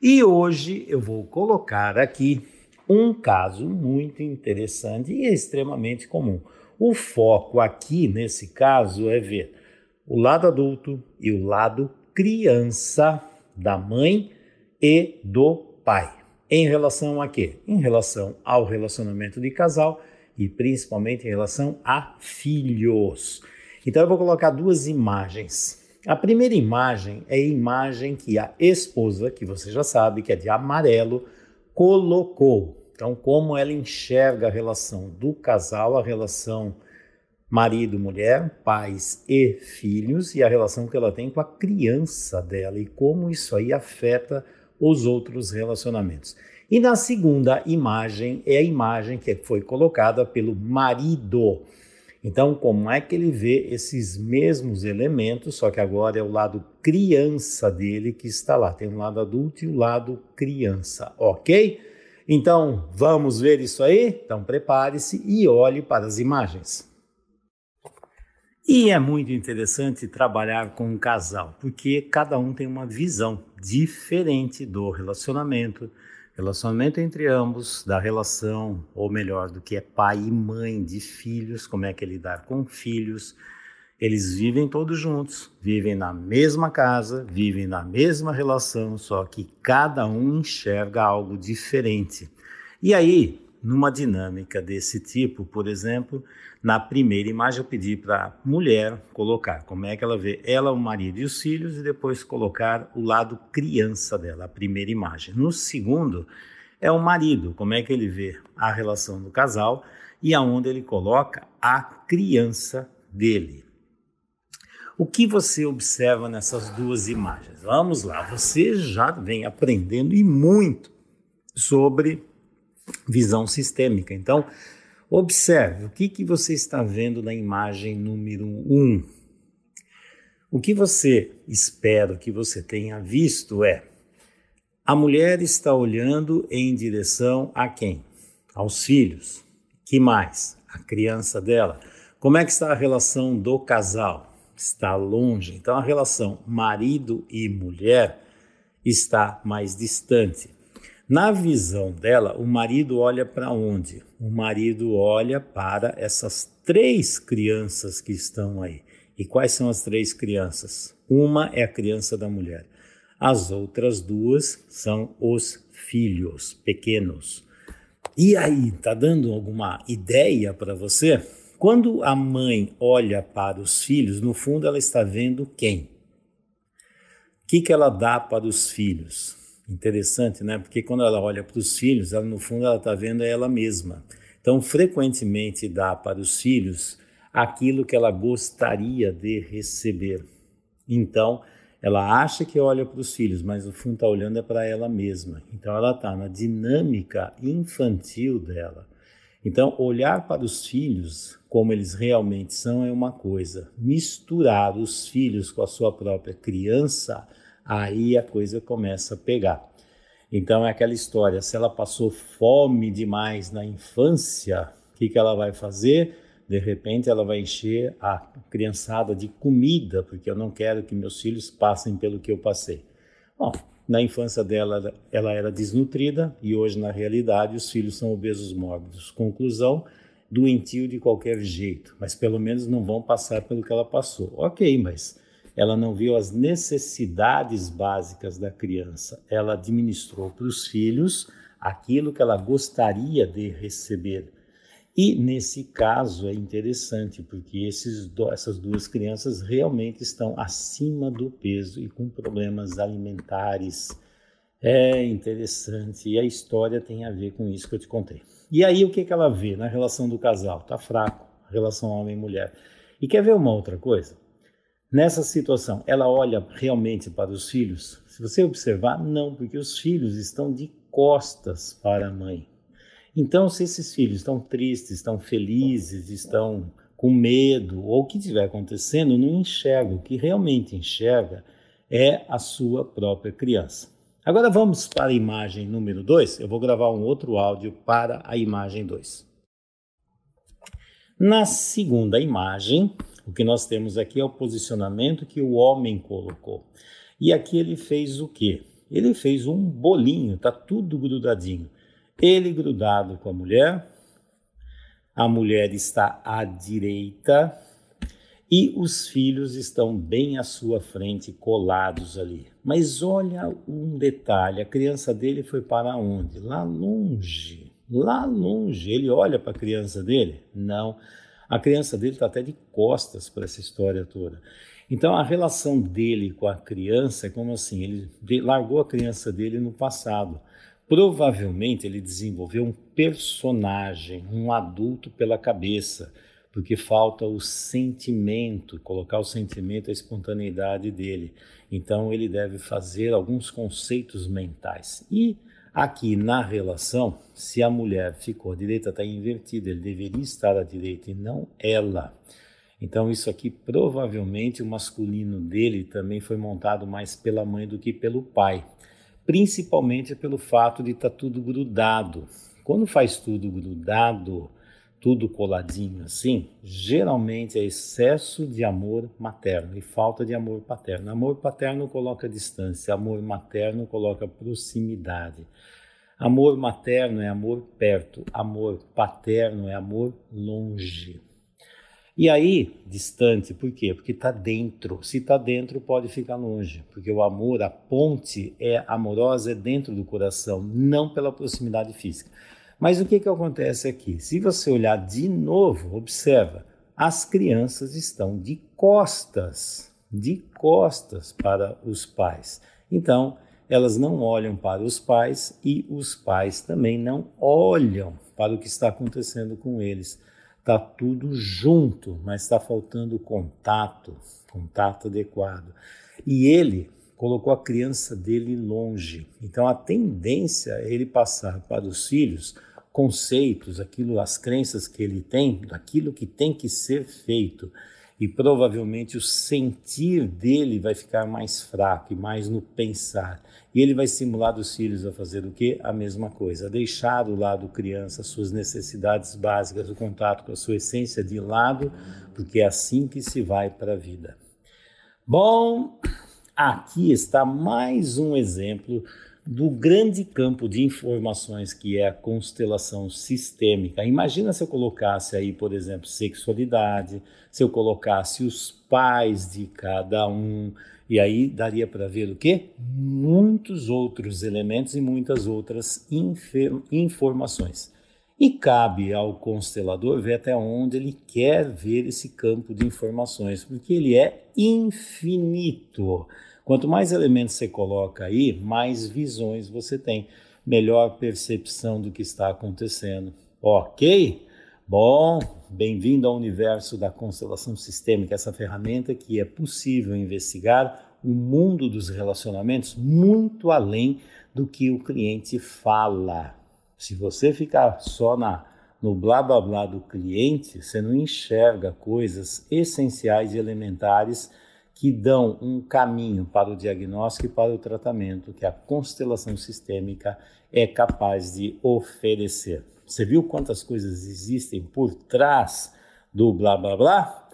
E hoje eu vou colocar aqui um caso muito interessante e extremamente comum. O foco aqui, nesse caso, é ver o lado adulto e o lado criança da mãe e do pai. Em relação a quê? Em relação ao relacionamento de casal e principalmente em relação a filhos. Então eu vou colocar duas imagens a primeira imagem é a imagem que a esposa, que você já sabe que é de amarelo, colocou. Então, como ela enxerga a relação do casal, a relação marido-mulher, pais e filhos, e a relação que ela tem com a criança dela e como isso aí afeta os outros relacionamentos. E na segunda imagem é a imagem que foi colocada pelo marido. Então, como é que ele vê esses mesmos elementos, só que agora é o lado criança dele que está lá? Tem um lado adulto e o um lado criança, ok? Então, vamos ver isso aí? Então, prepare-se e olhe para as imagens. E é muito interessante trabalhar com um casal, porque cada um tem uma visão diferente do relacionamento, Relacionamento entre ambos, da relação, ou melhor, do que é pai e mãe de filhos, como é que é lidar com filhos. Eles vivem todos juntos, vivem na mesma casa, vivem na mesma relação, só que cada um enxerga algo diferente. E aí, numa dinâmica desse tipo, por exemplo, na primeira imagem eu pedi para a mulher colocar como é que ela vê ela, o marido e os filhos, e depois colocar o lado criança dela, a primeira imagem. No segundo, é o marido, como é que ele vê a relação do casal e aonde ele coloca a criança dele. O que você observa nessas duas imagens? Vamos lá, você já vem aprendendo e muito sobre visão sistêmica. Então, observe o que, que você está vendo na imagem número 1. Um. O que você espera que você tenha visto é a mulher está olhando em direção a quem? Aos filhos. Que mais? A criança dela. Como é que está a relação do casal? Está longe. Então a relação marido e mulher está mais distante. Na visão dela, o marido olha para onde? O marido olha para essas três crianças que estão aí. E quais são as três crianças? Uma é a criança da mulher. As outras duas são os filhos pequenos. E aí, tá dando alguma ideia para você? Quando a mãe olha para os filhos, no fundo ela está vendo quem? O que, que ela dá para os filhos? Interessante, né? Porque quando ela olha para os filhos, ela no fundo ela está vendo ela mesma. Então, frequentemente dá para os filhos aquilo que ela gostaria de receber. Então, ela acha que olha para os filhos, mas no fundo está olhando é para ela mesma. Então, ela está na dinâmica infantil dela. Então, olhar para os filhos como eles realmente são é uma coisa. Misturar os filhos com a sua própria criança aí a coisa começa a pegar. Então é aquela história, se ela passou fome demais na infância, o que, que ela vai fazer? De repente ela vai encher a criançada de comida, porque eu não quero que meus filhos passem pelo que eu passei. Bom, na infância dela ela era desnutrida e hoje na realidade os filhos são obesos mórbidos. Conclusão, doentio de qualquer jeito, mas pelo menos não vão passar pelo que ela passou. OK, mas ela não viu as necessidades básicas da criança. Ela administrou para os filhos aquilo que ela gostaria de receber. E nesse caso é interessante, porque esses, essas duas crianças realmente estão acima do peso e com problemas alimentares. É interessante. E a história tem a ver com isso que eu te contei. E aí o que, que ela vê na relação do casal? Está fraco, relação homem-mulher. E quer ver uma outra coisa? Nessa situação, ela olha realmente para os filhos? Se você observar, não, porque os filhos estão de costas para a mãe. Então, se esses filhos estão tristes, estão felizes, estão com medo, ou o que estiver acontecendo, não enxerga. O que realmente enxerga é a sua própria criança. Agora vamos para a imagem número 2. Eu vou gravar um outro áudio para a imagem 2. Na segunda imagem, o que nós temos aqui é o posicionamento que o homem colocou. E aqui ele fez o quê? Ele fez um bolinho, tá tudo grudadinho. Ele grudado com a mulher, a mulher está à direita e os filhos estão bem à sua frente, colados ali. Mas olha um detalhe: a criança dele foi para onde? Lá longe. Lá longe. Ele olha para a criança dele? Não. Não a criança dele está até de costas para essa história toda. Então a relação dele com a criança é como assim: ele largou a criança dele no passado. Provavelmente ele desenvolveu um personagem, um adulto pela cabeça, porque falta o sentimento, colocar o sentimento, a espontaneidade dele. Então ele deve fazer alguns conceitos mentais. E Aqui na relação, se a mulher ficou à direita, está invertida, ele deveria estar à direita e não ela. Então, isso aqui provavelmente o masculino dele também foi montado mais pela mãe do que pelo pai, principalmente pelo fato de estar tá tudo grudado. Quando faz tudo grudado, tudo coladinho assim, geralmente é excesso de amor materno e falta de amor paterno. Amor paterno coloca distância, amor materno coloca proximidade. Amor materno é amor perto, amor paterno é amor longe. E aí, distante, por quê? Porque está dentro. Se está dentro, pode ficar longe. Porque o amor, a ponte é amorosa, é dentro do coração, não pela proximidade física. Mas o que, que acontece aqui? Se você olhar de novo, observa, as crianças estão de costas, de costas para os pais. Então, elas não olham para os pais e os pais também não olham para o que está acontecendo com eles. Está tudo junto, mas está faltando contato, contato adequado. E ele colocou a criança dele longe. Então a tendência é ele passar para os filhos conceitos, aquilo, as crenças que ele tem, daquilo que tem que ser feito. E provavelmente o sentir dele vai ficar mais fraco e mais no pensar. E ele vai simular os filhos a fazer o quê? A mesma coisa, a deixar do lado criança, suas necessidades básicas, o contato com a sua essência de lado, porque é assim que se vai para a vida. Bom, aqui está mais um exemplo do grande campo de informações que é a constelação sistêmica. Imagina se eu colocasse aí, por exemplo, sexualidade, se eu colocasse os pais de cada um, e aí daria para ver o quê? Muitos outros elementos e muitas outras informações. E cabe ao constelador ver até onde ele quer ver esse campo de informações, porque ele é infinito. Quanto mais elementos você coloca aí, mais visões você tem, melhor percepção do que está acontecendo. Ok? Bom, bem-vindo ao universo da constelação sistêmica, essa ferramenta que é possível investigar o mundo dos relacionamentos muito além do que o cliente fala. Se você ficar só na no blá blá blá do cliente, você não enxerga coisas essenciais e elementares que dão um caminho para o diagnóstico e para o tratamento que a constelação sistêmica é capaz de oferecer. Você viu quantas coisas existem por trás do blá blá blá?